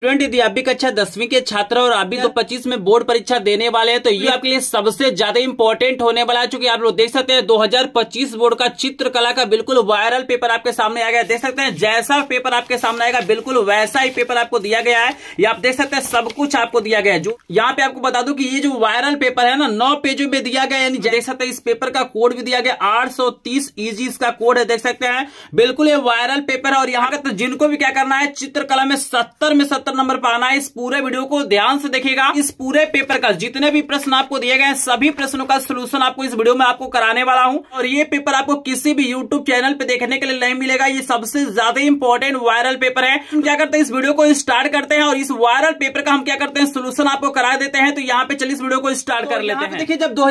student यदि आप भी कक्षा दसवीं के छात्र और आप भी दो तो पच्चीस में बोर्ड परीक्षा देने वाले हैं तो ये आपके लिए सबसे ज्यादा इम्पोर्टेंट होने वाला है क्योंकि आप लोग देख सकते हैं 2025 बोर्ड का चित्रकला का बिल्कुल वायरल पेपर आपके सामने आ गया देख सकते हैं जैसा पेपर आपके सामने आएगा बिल्कुल वैसा ही पेपर आपको दिया गया है ये आप देख सकते हैं सब कुछ आपको दिया गया है जो यहाँ पे आपको बता दू की ये जो वायरल पेपर है ना नौ पेजों में दिया गया यानी देख सकते हैं इस पेपर का कोड भी दिया गया आठ सौ तीस ईजी इसका कोड है देख सकते हैं बिल्कुल ये वायरल पेपर है और यहाँ का तो जिनको भी क्या करना है चित्रकला में सत्तर में सत्तर सत्तर नंबर पर आना है इस पूरे वीडियो को ध्यान से देखेगा इस पूरे पेपर का जितने भी प्रश्न आपको दिए गए सभी प्रश्नों का सोल्यूशन आपको इस वीडियो में आपको कराने वाला हूँ और ये पेपर आपको किसी भी यूट्यूब चैनल पे देखने के लिए नहीं मिलेगा ये सबसे ज्यादा इंपॉर्टेंट वायरल पेपर है क्या करते हैं इस वीडियो को स्टार्ट करते हैं और इस वायरल पेपर का हम क्या करते हैं सोल्यूशन आपको करा देते हैं तो यहाँ पे चलिए इस वीडियो को स्टार्ट कर लेते हैं देखिए जब दो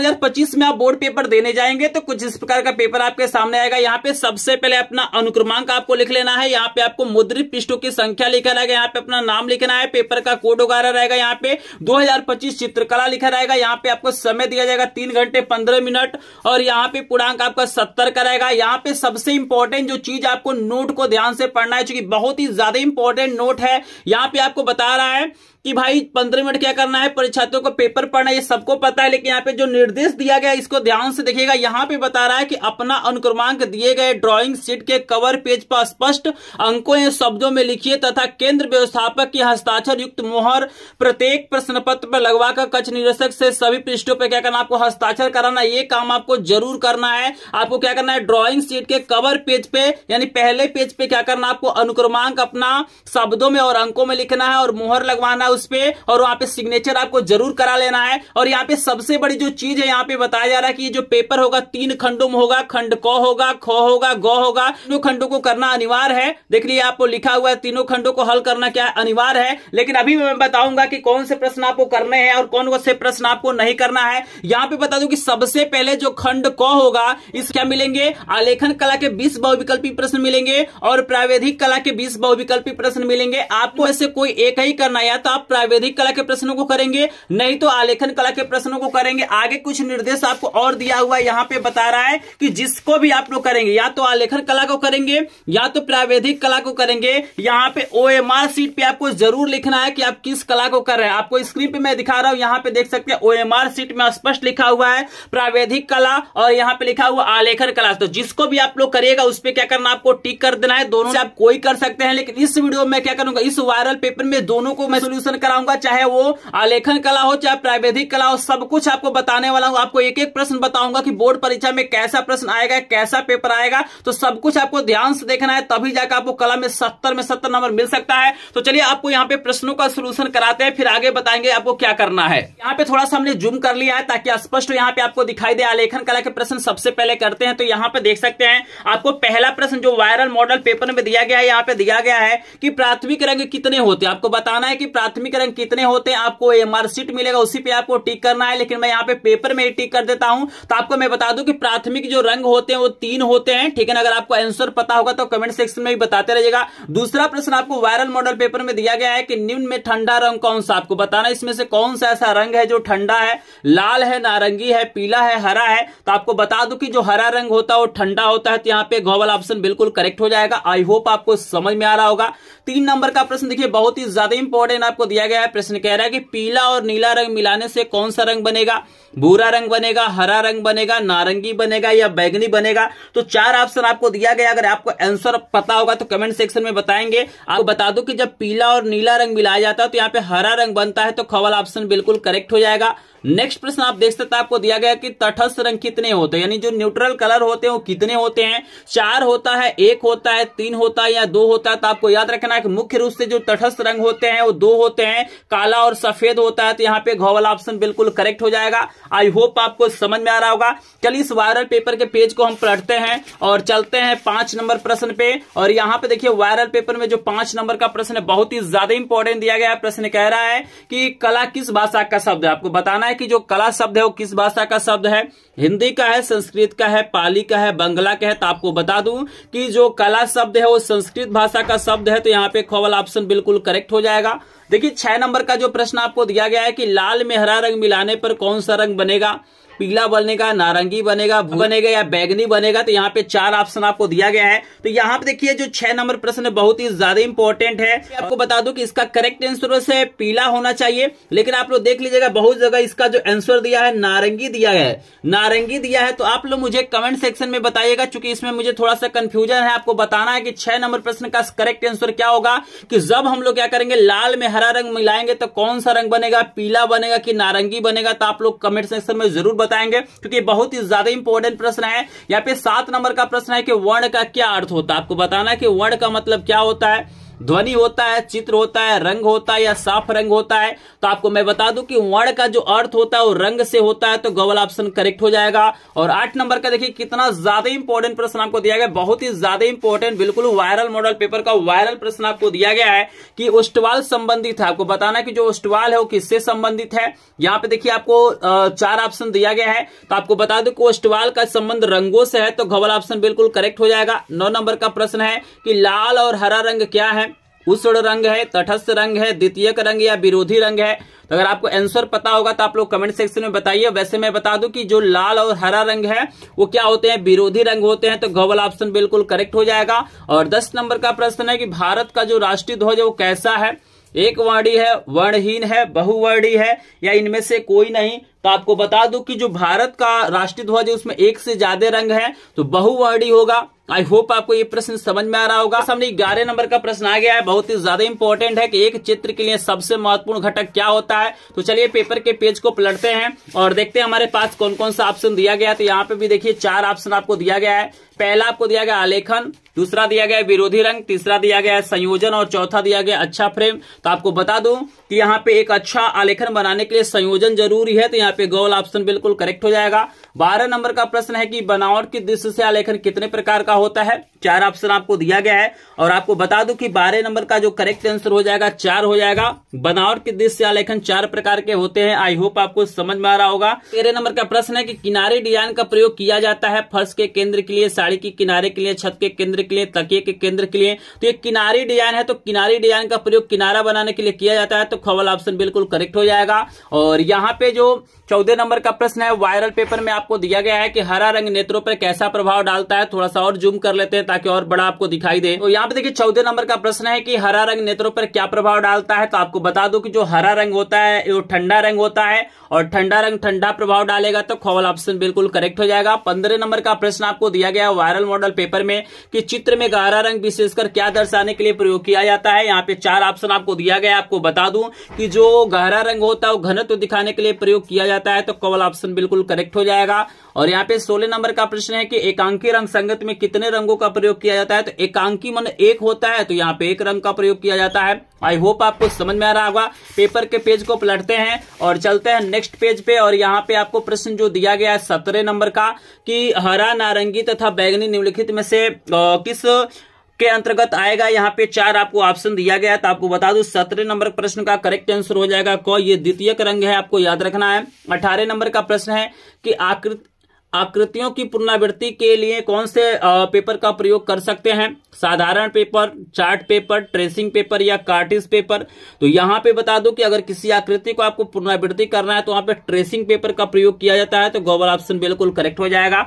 में आप बोर्ड पेपर देने जाएंगे तो कुछ इस प्रकार का पेपर आपके सामने आएगा यहाँ पे सबसे पहले अपना अनुक्रमांक आपको लिख लेना है यहाँ पे आपको मुद्रित पृष्ठों की संख्या लिखा रहेगा यहाँ पे अपना नाम लिखना है पेपर का कोड वगैरह रहेगा यहाँ पे 2025 चित्रकला लिखा रहेगा यहाँ पे आपको समय दिया जाएगा तीन घंटे पंद्रह मिनट और यहाँ पे पूर्णांक आपका सत्तर का रहेगा यहाँ पे सबसे इंपॉर्टेंट जो चीज आपको नोट को ध्यान से पढ़ना है चूंकि बहुत ही ज्यादा इंपॉर्टेंट नोट है यहाँ पे आपको बता रहा है कि भाई पंद्रह मिनट क्या करना है परीक्षार्थियों को पेपर पढ़ना ये सबको पता है लेकिन यहाँ पे जो निर्देश दिया गया इसको ध्यान से देखिएगा यहाँ पे बता रहा है कि अपना अनुक्रमांक दिए गए ड्रॉइंग शीट के कवर पेज पर स्पष्ट अंकों या शब्दों में लिखिए तथा केंद्र व्यवस्थापक की हस्ताक्षर युक्त मोहर प्रत्येक प्रश्न पत्र पर लगवाकर कच्छ निरीक्षक से सभी पृष्ठों पर क्या करना आपको हस्ताक्षर कराना ये काम आपको जरूर करना है आपको क्या करना है ड्रॉइंग शीट के कवर पेज पे यानी पहले पेज पे क्या करना आपको अनुक्रमांक अपना शब्दों में और अंकों में लिखना है और मोहर लगवाना है उस पर और वहां पे सिग्नेचर आपको जरूर करा लेना है और यहाँ पे सबसे बड़ी जो चीज है यहाँ पे बताया जा रहा है कि जो पेपर होगा तीन खंडों में होगा खंड क होगा ख होगा ग होगा तीनों खंडों को करना अनिवार्य है देख लिए आपको लिखा हुआ है तीनों खंडों को हल करना क्या अनिवार्य है लेकिन अभी मैं बताऊंगा कि कौन से प्रश्न आपको करने हैं और कौन से प्रश्न आपको नहीं करना है यहाँ पे बता दू की सबसे पहले जो खंड क होगा इस क्या मिलेंगे आलेखन कला के बीस बहुविकल्पी प्रश्न मिलेंगे और प्रावेधिक कला के बीस बहुविकल्पी प्रश्न मिलेंगे आपको ऐसे कोई एक ही करना या तो आप प्रावेदिक कला के प्रश्नों को करेंगे नहीं तो आलेखन कला के प्रश्नों को करेंगे आगे कुछ निर्देश आपको और दिया हुआ यहाँ पे बता रहा है कि जिसको भी आप लोग करेंगे या तो आलेखन कला को करेंगे या तो प्रावेदिक कला को करेंगे यहाँ पे ओ एम आर सीट पे आपको जरूर लिखना है कि आप किस कला को कर रहे हैं आपको स्क्रीन पे मैं दिखा रहा हूँ यहाँ पे देख सकते हैं ओ एम आर सीट में स्पष्ट लिखा हुआ है प्रावेदिक कला और यहाँ पे लिखा हुआ आलेखन कला तो जिसको भी आप लोग करिएगा उस पर क्या करना आपको टिक कर देना है दोनों आप कोई कर सकते हैं लेकिन इस वीडियो में क्या करूंगा इस वायरल पेपर में दोनों को मैं सोल्यूशन ट्यूशन कराऊंगा चाहे वो आलेखन कला हो चाहे प्रावेदिक कला हो सब कुछ आपको बताने वाला हूं आपको एक एक प्रश्न बताऊंगा कि बोर्ड परीक्षा में कैसा प्रश्न आएगा कैसा पेपर आएगा तो सब कुछ आपको ध्यान से देखना है तभी जाकर आपको कला में सत्तर में सत्तर नंबर मिल सकता है तो चलिए आपको यहाँ पे प्रश्नों का सोल्यूशन कराते हैं फिर आगे बताएंगे आपको क्या करना है यहाँ पे थोड़ा सा हमने जूम कर लिया है ताकि स्पष्ट यहाँ पे आपको दिखाई दे आलेखन कला के प्रश्न सबसे पहले करते हैं तो यहाँ पे देख सकते हैं आपको पहला प्रश्न जो वायरल मॉडल पेपर में दिया गया है यहाँ पे दिया गया है कि प्राथमिक रंग कितने होते हैं आपको बताना है कि प्राथमिक प्राथमिक कितने होते हैं आपको ये मार्कशीट मिलेगा उसी पे आपको टिक करना है लेकिन मैं यहाँ पे पेपर में टिक कर देता हूँ तो आपको मैं बता दू की प्राथमिक जो रंग होते हैं वो तीन होते हैं ठीक है ना अगर आपको आंसर पता होगा तो कमेंट सेक्शन में भी बताते रहिएगा दूसरा प्रश्न आपको वायरल मॉडल पेपर में दिया गया है कि निम्न में ठंडा रंग कौन सा आपको बताना इसमें से कौन सा ऐसा रंग है जो ठंडा है लाल है नारंगी है पीला है हरा है तो आपको बता दू की जो हरा रंग होता है वो ठंडा होता है तो यहाँ पे गोवल ऑप्शन बिल्कुल करेक्ट हो जाएगा आई होप आपको समझ में आ रहा होगा तीन नंबर का प्रश्न देखिए बहुत ही ज्यादा इंपॉर्टेंट आपको दिया गया है प्रश्न कह रहा है कि पीला और नीला रंग मिलाने से कौन सा रंग बनेगा भूरा रंग बनेगा हरा रंग बनेगा नारंगी बनेगा या बैगनी बनेगा तो चार ऑप्शन आपको दिया गया अगर आपको आंसर पता होगा तो कमेंट सेक्शन में बताएंगे आपको बता दो कि जब पीला और नीला रंग मिलाया जाता है तो यहाँ पे हरा रंग बनता है तो खवाला ऑप्शन बिल्कुल करेक्ट हो जाएगा नेक्स्ट प्रश्न आप देख सकते हैं आपको दिया गया कि तटस्थ रंग कितने होते हैं यानी जो न्यूट्रल कलर होते हैं वो कितने होते हैं चार होता है एक होता है तीन होता है या दो होता है तो आपको याद रखना है कि मुख्य रूप से जो तटस्थ रंग होते हैं वो दो होते हैं काला और सफेद होता है तो यहाँ पे घ वाला ऑप्शन बिल्कुल करेक्ट हो जाएगा आई होप आपको समझ में आ रहा होगा चलिए इस वायरल पेपर के पेज को हम पढ़ते हैं और चलते हैं पांच नंबर प्रश्न पे और यहाँ पे देखिये वायरल पेपर में जो पांच नंबर का प्रश्न है बहुत ही ज्यादा इंपॉर्टेंट दिया गया प्रश्न कह रहा है कि कला किस भाषा का शब्द है आपको बताना है कि जो कला शब्द है वो किस भाषा का शब्द है हिंदी का है संस्कृत का है पाली का है बंगला का है तो आपको बता दूं कि जो कला शब्द है वो संस्कृत भाषा का शब्द है तो यहाँ पे खोवल ऑप्शन बिल्कुल करेक्ट हो जाएगा देखिए छह नंबर का जो प्रश्न आपको दिया गया है कि लाल में हरा रंग मिलाने पर कौन सा रंग बनेगा पीला बनेगा नारंगी बनेगा भू बनेगा या बैगनी बनेगा तो यहाँ पे चार ऑप्शन आपको दिया गया है तो यहाँ पे देखिए जो छह नंबर प्रश्न बहुत ही ज्यादा इंपॉर्टेंट है आपको बता दू की इसका करेक्ट आंसर वैसे पीला होना चाहिए लेकिन आप लोग देख लीजिएगा बहुत जगह इसका जो आंसर दिया है नारंगी दिया है नारंगी दिया है तो आप लोग मुझे कमेंट सेक्शन में बताइएगा चूंकि इसमें मुझे थोड़ा सा कंफ्यूजन है आपको बताना है कि छह नंबर प्रश्न का करेक्ट आंसर क्या होगा कि जब हम लोग क्या करेंगे लाल में हरा रंग मिलाएंगे तो कौन सा रंग बनेगा पीला बनेगा कि नारंगी बनेगा तो आप लोग कमेंट सेक्शन में जरूर बताएंगे क्योंकि बहुत ही ज्यादा इंपॉर्टेंट प्रश्न है यहाँ पे सात नंबर का प्रश्न है कि वर्ण का क्या अर्थ होता है आपको बताना है कि वर्ण का मतलब क्या होता है ध्वनि होता है चित्र होता है रंग होता है या साफ रंग होता है तो आपको मैं बता दूं कि वर्ण का जो अर्थ होता है वो रंग से होता है तो गवल ऑप्शन करेक्ट हो जाएगा और आठ नंबर का देखिए कितना ज्यादा इंपॉर्टेंट प्रश्न आपको दिया गया बहुत ही ज्यादा इंपॉर्टेंट बिल्कुल वायरल मॉडल पेपर का वायरल प्रश्न आपको दिया गया है कि उष्टवाल संबंधित है आपको बताना कि जो उष्टवाल है वो किससे संबंधित है यहाँ पे देखिए आपको चार ऑप्शन दिया गया है तो आपको बता दो कि उष्टवाल का संबंध रंगों से है तो गवल ऑप्शन बिल्कुल करेक्ट हो जाएगा नौ नंबर का प्रश्न है कि लाल और हरा रंग क्या है उष्ण रंग है तटस्थ रंग है द्वितीयक रंग या विरोधी रंग है तो अगर आपको आंसर पता होगा तो आप लोग कमेंट सेक्शन में बताइए वैसे मैं बता दूं कि जो लाल और हरा रंग है वो क्या होते हैं विरोधी रंग होते हैं तो गवल ऑप्शन बिल्कुल करेक्ट हो जाएगा और दस नंबर का प्रश्न है कि भारत का जो राष्ट्रीय ध्वज है वो कैसा है एक वर्णी है वर्णहीन है बहुवर्णी है या इनमें से कोई नहीं तो आपको बता दूं कि जो भारत का राष्ट्रीय ध्वज है उसमें एक से ज्यादा रंग है तो बहुवर्णी होगा आई होप आपको ये प्रश्न समझ में आ रहा होगा सामने ग्यारह नंबर का प्रश्न आ गया है बहुत ही ज्यादा इंपॉर्टेंट है कि एक चित्र के लिए सबसे महत्वपूर्ण घटक क्या होता है तो चलिए पेपर के पेज को पलटते हैं और देखते हैं हमारे पास कौन कौन सा ऑप्शन दिया गया तो यहाँ पे भी देखिए चार ऑप्शन आपको दिया गया है पहला आपको दिया गया आलेखन दूसरा दिया गया विरोधी रंग तीसरा दिया गया संयोजन और चौथा दिया गया अच्छा फ्रेम तो आपको बता दू की यहाँ पे एक अच्छा आलेखन बनाने के लिए संयोजन जरूरी है तो यहाँ पे गोल ऑप्शन बिल्कुल करेक्ट हो जाएगा बारह नंबर का प्रश्न है कि बनावट की दृष्टि से आलेखन कितने प्रकार का होता है चार ऑप्शन आपको दिया गया है और आपको बता दूं कि बारह नंबर का जो करेक्ट आंसर हो जाएगा चार हो जाएगा बनावट की दृष्टि से आलेखन चार प्रकार के होते हैं आई होप आपको समझ में आ रहा होगा तेरह नंबर का प्रश्न है कि किनारे डिजाइन का प्रयोग किया जाता है फर्श के केंद्र के लिए साड़ी के किनारे के लिए छत के केंद्र के लिए तकिए के केंद्र के लिए तो ये किनारी डिजाइन है तो किनारी डिजाइन का प्रयोग किनारा बनाने के लिए किया जाता है तो खबल ऑप्शन बिल्कुल करेक्ट हो जाएगा और यहाँ पे जो चौदह नंबर का प्रश्न है वायरल पेपर में आपको दिया गया है कि हरा रंग नेत्रों पर कैसा प्रभाव डालता है थोड़ा सा और जूम कर लेते हैं ताकि और बड़ा आपको दिखाई दे तो यहाँ पे देखिए चौदह नंबर का प्रश्न है कि हरा रंग नेत्रों पर क्या प्रभाव डालता है तो आपको बता दो कि जो हरा रंग होता है वो ठंडा रंग होता है और ठंडा रंग ठंडा प्रभाव डालेगा तो खवल ऑप्शन बिल्कुल करेक्ट हो जाएगा पंद्रह नंबर का प्रश्न आपको दिया गया वायरल मॉडल पेपर में कि चित्र में गहरा रंग विशेषकर क्या दर्शाने के लिए प्रयोग किया जाता है यहाँ पे चार ऑप्शन आपको दिया गया आपको बता दू की जो गहरा रंग होता है वो घनत्व दिखाने के लिए प्रयोग किया जाता जाता है तो कवल ऑप्शन बिल्कुल करेक्ट हो जाएगा और यहाँ पे सोलह नंबर का प्रश्न है कि एकांकी रंग संगत में कितने रंगों का प्रयोग किया जाता है तो एकांकी मन एक होता है तो यहाँ पे एक रंग का प्रयोग किया जाता है आई होप आपको समझ में आ रहा होगा पेपर के पेज को पलटते हैं और चलते हैं नेक्स्ट पेज पे और यहाँ पे आपको प्रश्न जो दिया गया है सत्रह नंबर का कि हरा नारंगी तथा बैगनी निम्नलिखित में से किस के अंतर्गत आएगा यहाँ पे चार आपको ऑप्शन दिया गया तो आपको बता दू सत्रह नंबर प्रश्न का करेक्ट आंसर हो जाएगा क ये द्वितीय रंग है आपको याद रखना है अठारह नंबर का प्रश्न है कि आकृत आकृतियों की पुनरावृत्ति के लिए कौन से पेपर का प्रयोग कर सकते हैं साधारण paper chart paper tracing paper या कार्टिस पेपर तो यहाँ पे बता दो कि अगर किसी आकृति को आपको पुनरावृत्ति करना है तो वहां पे ट्रेसिंग पेपर का प्रयोग किया जाता है तो गोबर ऑप्शन बिल्कुल करेक्ट हो जाएगा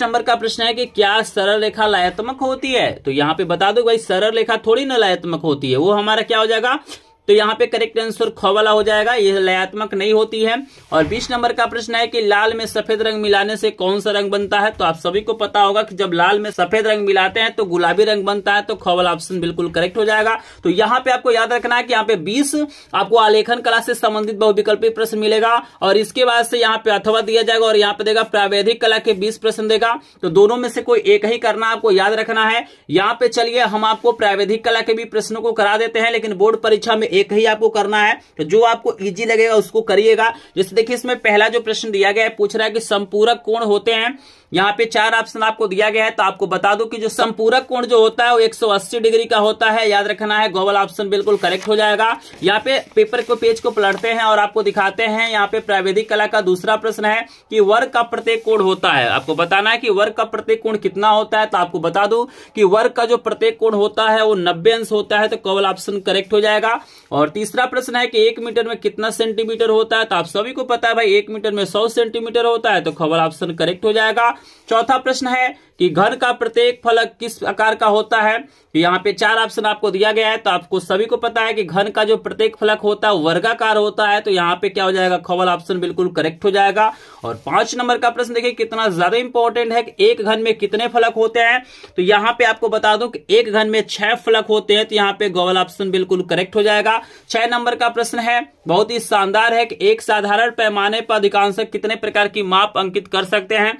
नेक्स्ट नंबर का प्रश्न है कि क्या सरल रेखा लयात्मक होती है तो यहाँ पे बता दो भाई सरल रेखा थोड़ी ना लयात्मक होती है वो हमारा क्या हो जाएगा तो यहाँ पे करेक्ट आंसर ख वाला हो जाएगा ये लयात्मक नहीं होती है और बीस नंबर का प्रश्न है कि लाल में सफेद रंग मिलाने से कौन सा रंग बनता है तो आप सभी को पता होगा कि जब लाल में सफेद रंग मिलाते हैं तो गुलाबी रंग बनता है तो ख वाला ऑप्शन बिल्कुल करेक्ट हो जाएगा तो यहाँ पे आपको याद रखना है कि यहाँ पे बीस आपको आलेखन कला से संबंधित बहुविकल्पी प्रश्न मिलेगा और इसके बाद से यहाँ पे अथवा दिया जाएगा और यहाँ पे देगा प्रावैधिक कला के बीस प्रश्न देगा तो दोनों में से कोई एक ही करना आपको याद रखना है यहाँ पे चलिए हम आपको प्रावैधिक कला के भी प्रश्नों को करा देते हैं लेकिन बोर्ड परीक्षा में एक ही आपको करना है तो जो आपको इजी लगेगा उसको करिएगा जैसे देखिए इसमें पहला जो प्रश्न दिया गया है पूछ रहा है कि संपूरक कौन होते हैं यहाँ पे चार ऑप्शन आपको दिया गया है तो आपको बता दो कि जो संपूरक कोण जो होता है वो 180 डिग्री का होता है याद रखना है गोवल ऑप्शन बिल्कुल करेक्ट हो जाएगा यहाँ पे पेपर को पेज को पलटते हैं और आपको दिखाते हैं यहाँ पे प्राविधिक कला का दूसरा प्रश्न है कि वर्ग का प्रत्येक कोण होता है आपको बताना है कि वर्ग का प्रत्येक कोण कितना होता है तो आपको बता दू कि वर्ग का जो प्रत्येक कोण होता है वो नब्बे अंश होता है तो गोवल ऑप्शन करेक्ट हो जाएगा और तीसरा प्रश्न है कि एक मीटर में कितना सेंटीमीटर होता है तो आप सभी को पता है भाई एक मीटर में सौ सेंटीमीटर होता है तो खबर ऑप्शन करेक्ट हो जाएगा चौथा प्रश्न है कि घन का प्रत्येक फलक किस आकार का होता है तो यहाँ पे चार ऑप्शन आपको दिया गया है तो आपको सभी को पता है कि घन का जो प्रत्येक फलक होता है वर्गाकार होता है तो यहाँ पे क्या हो जाएगा खबल ऑप्शन बिल्कुल करेक्ट हो जाएगा और पांच नंबर का प्रश्न देखिए कितना ज्यादा इंपॉर्टेंट है कि एक घन में कितने फलक होते हैं तो यहाँ पे आपको बता दू कि एक घन में छह फलक होते हैं तो यहाँ पे गोवल ऑप्शन बिल्कुल करेक्ट हो जाएगा छह नंबर का प्रश्न है बहुत ही शानदार है कि एक साधारण पैमाने पर अधिकांश कितने प्रकार की माप अंकित कर सकते हैं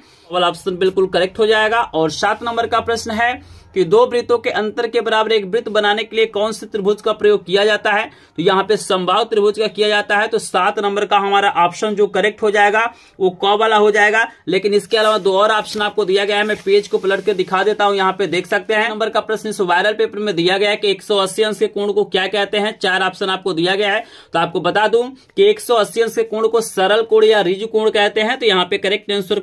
ऑप्शन बिल्कुल करेक्ट हो जाएगा और सात नंबर का प्रश्न है कि दो वृत्तों के अंतर के बराबर एक वृत्त बनाने के लिए कौन से त्रिभुज का प्रयोग किया जाता है तो यहाँ पे संभाव त्रिभुज का किया जाता है तो सात नंबर का हमारा ऑप्शन जो करेक्ट हो जाएगा वो क वाला हो जाएगा लेकिन इसके अलावा दो और ऑप्शन आपको दिया गया है मैं पेज को पलट के दिखा देता हूँ यहाँ पे देख सकते हैं नंबर का प्रश्न इस वायरल पेपर में दिया गया है कि एक अंश के कोण को क्या कहते हैं चार ऑप्शन आपको दिया गया है तो आपको बता दूं कि एक अंश के कोण को सरल कोण या रिज कोण कहते हैं तो यहाँ पे करेक्ट आंसर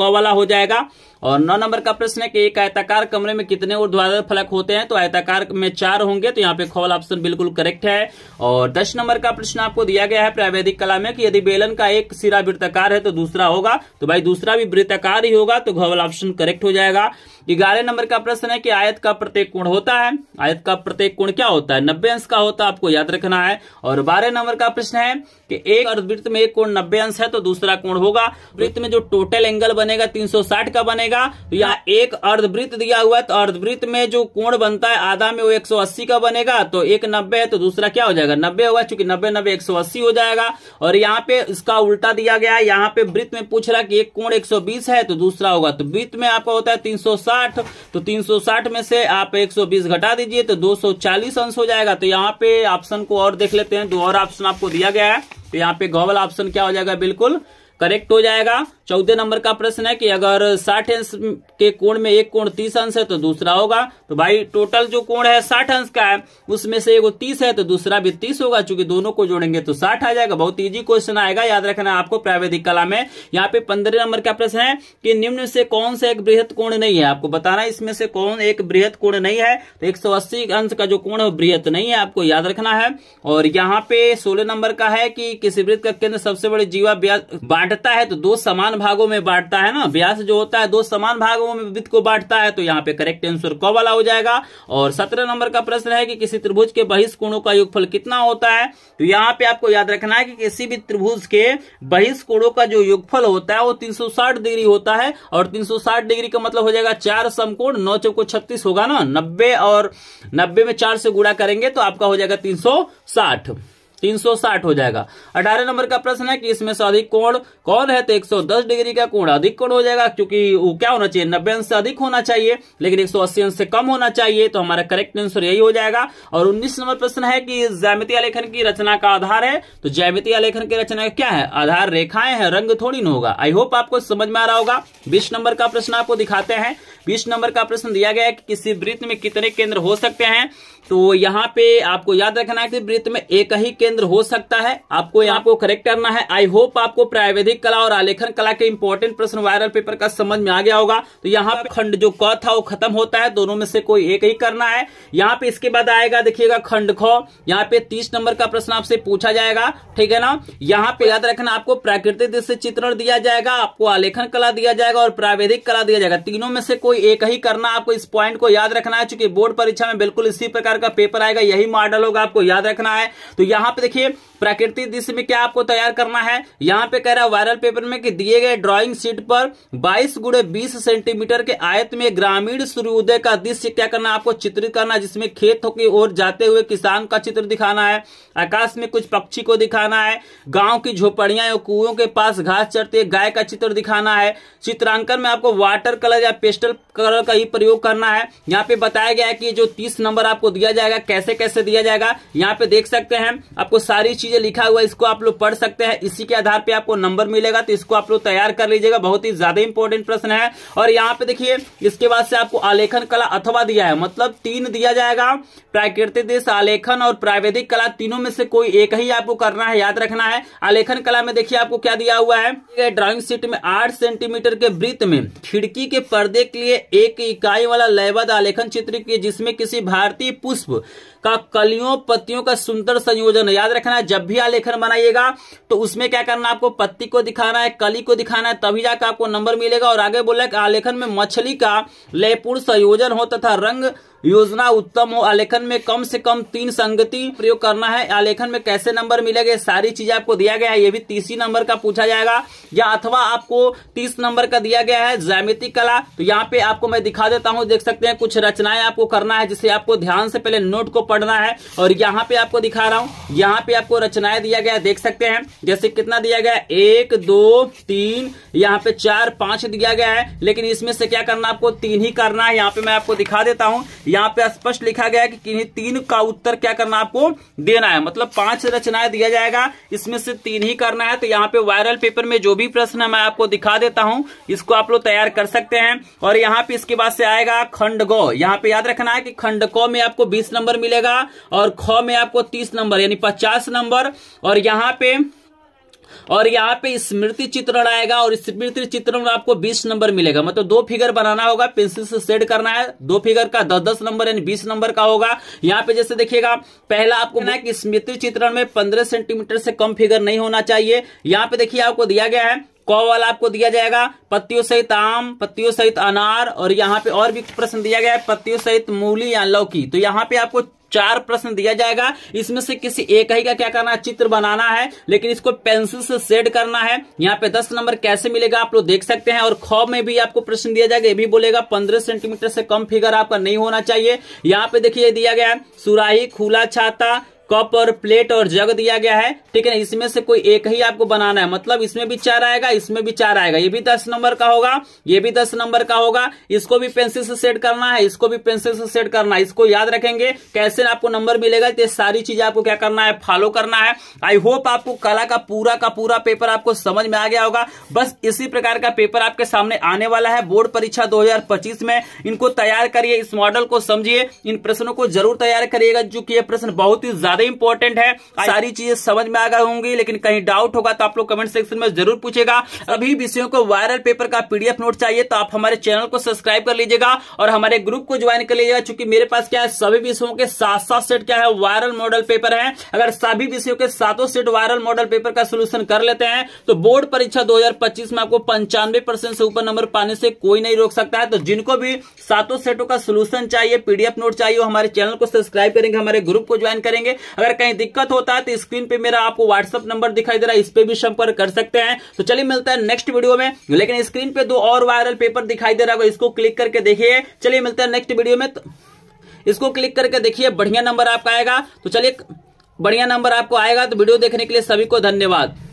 क वाला हो जाएगा और नौ नंबर का प्रश्न है कि एक आयताकार कमरे में कितने ऊर्ध्वाधर फलक होते हैं तो आयताकार में चार होंगे तो यहाँ पे खोल ऑप्शन बिल्कुल करेक्ट है और दस नंबर का प्रश्न आपको दिया गया है प्रायवेदिक कला में कि यदि बेलन का एक सिरा वृत्ताकार है तो दूसरा होगा तो भाई दूसरा भी वृत्ताकार ही होगा तो घोवल ऑप्शन करेक्ट हो जाएगा ग्यारह नंबर का प्रश्न है कि आयत का प्रत्येक कोण होता है आयत का प्रत्येक कुण क्या होता है नब्बे अंश का होता है आपको याद रखना है और बारह नंबर का प्रश्न है कि एक अर्धवृत्त में एक कोण नब्बे अंश है तो दूसरा कोण होगा वृत्त में जो टोटल एंगल बनेगा 360 का बनेगा तो यहाँ एक अर्धवृत्त दिया हुआ है तो अर्धवृत्त में जो कोण बनता है आधा में वो 180 का बनेगा तो एक नब्बे है तो दूसरा क्या हो जाएगा नब्बे होगा चूंकि नब्बे नब्बे एक हो जाएगा और यहाँ पे इसका उल्टा दिया गया है यहाँ पे वृत्त में पूछ रहा कि एक कोण एक है तो दूसरा होगा तो वृत्त में आपका होता है तीन तो तीन में से आप एक घटा दीजिए तो दो अंश हो जाएगा तो यहाँ पे ऑप्शन को और देख लेते हैं दो और ऑप्शन आपको दिया गया है तो यहाँ पे गोवल ऑप्शन क्या हो जाएगा बिल्कुल करेक्ट हो जाएगा चौदह नंबर का प्रश्न है कि अगर साठ अंश के कोण में एक कोण तीस अंश है तो दूसरा होगा तो भाई टोटल जो कोण है साठ अंश का है उसमें से एक तीस है तो दूसरा भी तीस होगा चूंकि दोनों को जोड़ेंगे तो साठ आ जाएगा बहुत इजी क्वेश्चन आएगा याद रखना आपको प्रावैधिक कला में यहाँ पे पंद्रह नंबर का प्रश्न है कि निम्न से कौन सा एक बृहद कोण नहीं है आपको बताना इसमें से कौन एक बृहद कोण नहीं है तो एक अंश का जो कोण है वृहत नहीं है आपको याद रखना है और यहाँ पे सोलह नंबर का है कि किसी वृत्त का केंद्र सबसे बड़े जीवा बांटता है तो दो समान भागों में बांटता है ना व्यास जो होता है दो समान भागों में वित्त को बांटता है तो यहाँ पे करेक्ट आंसर क वाला हो जाएगा और सत्रह नंबर का प्रश्न है कि किसी त्रिभुज के बहिष्कोणों का योगफल कितना होता है तो यहाँ पे आपको याद रखना है कि किसी भी त्रिभुज के बहिष्कोणों का जो योगफल होता है वो 360 डिग्री होता है और 360 डिग्री का मतलब हो जाएगा चार समकोण नौ चौको छत्तीस होगा ना नब्बे और नब्बे में चार से गुड़ा करेंगे तो आपका हो जाएगा तीन 360 हो जाएगा अठारह नंबर का प्रश्न है कि इसमें से अधिक कोण कौन है तो 110 डिग्री का कोण अधिक कोण हो जाएगा क्योंकि क्या होना चाहिए नब्बे अंश से अधिक होना चाहिए लेकिन एक अंश से कम होना चाहिए तो हमारा करेक्ट आंसर यही हो जाएगा और उन्नीस नंबर प्रश्न है कि जैमितीय आलेखन की रचना का आधार है तो जैमितीय लेखन की रचना क्या है आधार रेखाएं हैं रंग थोड़ी ना होगा आई होप आपको समझ में आ रहा होगा बीस नंबर का प्रश्न आपको दिखाते हैं बीस नंबर का प्रश्न दिया गया है कि किसी वृत्त में कितने केंद्र हो सकते हैं तो यहाँ पे आपको याद रखना है कि वृत्त में एक ही केंद्र हो सकता है आपको यहाँ को करेक्ट करना है आई होप आपको प्रायवेदिक कला और आलेखन कला के इम्पोर्टेंट प्रश्न वायरल पेपर का समझ में आ गया होगा तो यहाँ पे खंड जो क था वो खत्म होता है दोनों में से कोई एक ही करना है यहाँ पे इसके बाद आएगा देखिएगा खंड ख यहाँ पे तीस नंबर का प्रश्न आपसे पूछा जाएगा ठीक है ना यहाँ पे याद रखना आपको प्राकृतिक दृश्य चित्रण दिया जाएगा आपको आलेखन कला दिया जाएगा और प्रायवेदिक कला दिया जाएगा तीनों में से कोई एक ही करना आपको इस पॉइंट को याद रखना है चूंकि बोर्ड परीक्षा में बिल्कुल इसी प्रकार प्रकार का पेपर आएगा यही मॉडल होगा आपको याद रखना है तो यहाँ पे देखिए प्राकृतिक दृश्य में क्या आपको तैयार करना है यहाँ पे कह रहा है वायरल पेपर में कि दिए गए ड्राइंग शीट पर 22 गुड़े 20 सेंटीमीटर के आयत में ग्रामीण सूर्योदय का दृश्य क्या करना है आपको चित्रित करना जिसमें खेतों की ओर जाते हुए किसान का चित्र दिखाना है आकाश में कुछ पक्षी को दिखाना है गांव की झोपड़िया या कुओं के पास घास चढ़ते गाय का चित्र दिखाना है चित्रांकन में आपको वाटर कलर या पेस्टल कलर का ही प्रयोग करना है यहाँ पे बताया गया है कि जो तीस नंबर आपको दिया दिया जाएगा कैसे कैसे दिया जाएगा यहाँ पे देख सकते हैं आपको सारी चीजें लिखा हुआ इसको आप लोग पढ़ सकते हैं इसी के आधार पर आपको नंबर मिलेगा तो इसको आप लोग तैयार कर लीजिएगा बहुत ही ज्यादा इंपॉर्टेंट प्रश्न है और यहाँ पे देखिए इसके बाद से आपको आलेखन कला अथवा दिया है मतलब तीन दिया जाएगा प्राकृतिक देश आलेखन और प्रावेदिक कला तीनों में से कोई एक ही आपको करना है याद रखना है आलेखन कला में देखिए आपको क्या दिया हुआ है ड्राइंग शीट में आठ सेंटीमीटर के वृत्त में खिड़की के पर्दे के लिए एक इकाई वाला लयबद्ध आलेखन चित्र जिसमें किसी भारतीय kısmı का कलियों पत्तियों का सुंदर संयोजन है याद रखना है जब भी आलेखन बनाइएगा तो उसमें क्या करना आपको पत्ती को दिखाना है कली को दिखाना है तभी जाकर आपको नंबर मिलेगा और आगे बोला कि आलेखन में मछली का लयपूर्ण संयोजन हो तथा रंग योजना उत्तम हो आलेखन में कम से कम तीन संगति प्रयोग करना है आलेखन में कैसे नंबर मिलेगा सारी चीजें आपको दिया गया है ये भी तीसरी नंबर का पूछा जाएगा या अथवा आपको तीस नंबर का दिया गया है जैमिति कला तो यहाँ पे आपको मैं दिखा देता हूँ देख सकते हैं कुछ रचनाएं आपको करना है जिसे आपको ध्यान से पहले नोट को पढ़ना है और यहाँ पे आपको दिखा रहा हूं यहाँ पे आपको रचनाएं दिया गया देख सकते हैं जैसे कितना दिया गया एक दो तीन यहाँ पे चार पांच दिया गया है लेकिन इसमें से क्या करना आपको तीन ही करना है यहाँ पे मैं आपको दिखा देता हूँ यहाँ पे स्पष्ट लिखा गया है कि किन्हीं तीन का उत्तर क्या करना आपको देना है मतलब पांच रचनाएं दिया जाएगा इसमें से तीन ही करना है तो यहाँ पे वायरल पेपर में जो भी प्रश्न है मैं आपको दिखा देता हूँ इसको आप लोग तैयार कर सकते हैं और यहाँ पे इसके बाद से आएगा खंड गौ यहाँ पे याद रखना है कि खंड में आपको बीस नंबर मिलेगा मिलेगा और ख में आपको तीस नंबर यानी पचास नंबर और यहाँ पे और यहाँ पे स्मृति चित्रण आएगा और स्मृति चित्रण में आपको 20 नंबर मिलेगा मतलब दो फिगर बनाना होगा पेंसिल से सेड करना है दो फिगर का दस दस नंबर यानी बीस नंबर का होगा यहाँ पे जैसे देखिएगा पहला आपको ना कि स्मृति चित्रण में पंद्रह सेंटीमीटर से कम फिगर नहीं होना चाहिए यहाँ पे देखिए आपको दिया गया है कौ वाला आपको दिया जाएगा पत्तियों सहित आम पत्तियों सहित अनार और यहाँ पे और भी प्रश्न दिया गया है पत्तियों सहित मूली या लौकी तो यहाँ पे आपको चार प्रश्न दिया जाएगा इसमें से किसी एक ही का क्या करना है चित्र बनाना है लेकिन इसको पेंसिल से शेड करना है यहाँ पे दस नंबर कैसे मिलेगा आप लोग देख सकते हैं और ख में भी आपको प्रश्न दिया जाएगा ये भी बोलेगा पंद्रह सेंटीमीटर से कम फिगर आपका नहीं होना चाहिए यहाँ पे देखिए दिया गया सुराही खुला छाता कप और प्लेट और जग दिया गया है ठीक है इसमें से कोई एक ही आपको बनाना है मतलब इसमें भी चार आएगा इसमें भी चार आएगा ये भी दस नंबर का होगा ये भी दस नंबर का होगा इसको भी पेंसिल से सेट करना है इसको भी पेंसिल से सेट करना है इसको याद रखेंगे कैसे आपको नंबर मिलेगा ये सारी चीज आपको क्या करना है फॉलो करना है आई होप आपको कला का पूरा का पूरा पेपर आपको समझ में आ गया होगा बस इसी प्रकार का पेपर आपके सामने आने वाला है बोर्ड परीक्षा दो में इनको तैयार करिए इस मॉडल को समझिए इन प्रश्नों को जरूर तैयार करिएगा जो कि ये प्रश्न बहुत ही ज्यादा इंपॉर्टेंट है सारी चीजें समझ में आ गई होंगी लेकिन कहीं डाउट होगा तो आप लोग कमेंट सेक्शन में जरूर पूछेगा अभी विषयों को वायरल पेपर का पीडीएफ नोट चाहिए तो आप हमारे चैनल को सब्सक्राइब कर लीजिएगा और हमारे ग्रुप को ज्वाइन कर लीजिएगा क्योंकि मेरे पास क्या है सभी विषयों के साथ साथ सेट क्या है वायरल मॉडल पेपर है अगर सभी विषयों के सातों सेट वायरल मॉडल पेपर का सोल्यूशन कर लेते हैं तो बोर्ड परीक्षा दो में आपको पंचानवे परसेंट से ऊपर नंबर पाने से कोई नहीं रोक सकता है तो जिनको भी सातों सेटों का सोल्यूशन चाहिए पीडीएफ नोट चाहिए हमारे चैनल को सब्सक्राइब करेंगे हमारे ग्रुप को ज्वाइन करेंगे अगर कहीं दिक्कत होता है तो स्क्रीन पे मेरा आपको व्हाट्सअप नंबर दिखाई दे रहा है इस पर भी संपर्क कर सकते हैं तो चलिए मिलता है नेक्स्ट वीडियो में लेकिन स्क्रीन पे दो और वायरल पेपर दिखाई दे रहा है इसको क्लिक करके देखिए चलिए मिलता है नेक्स्ट वीडियो में तो इसको क्लिक करके देखिए बढ़िया नंबर आपका आएगा तो चलिए बढ़िया नंबर आपको आएगा तो वीडियो देखने के लिए सभी को धन्यवाद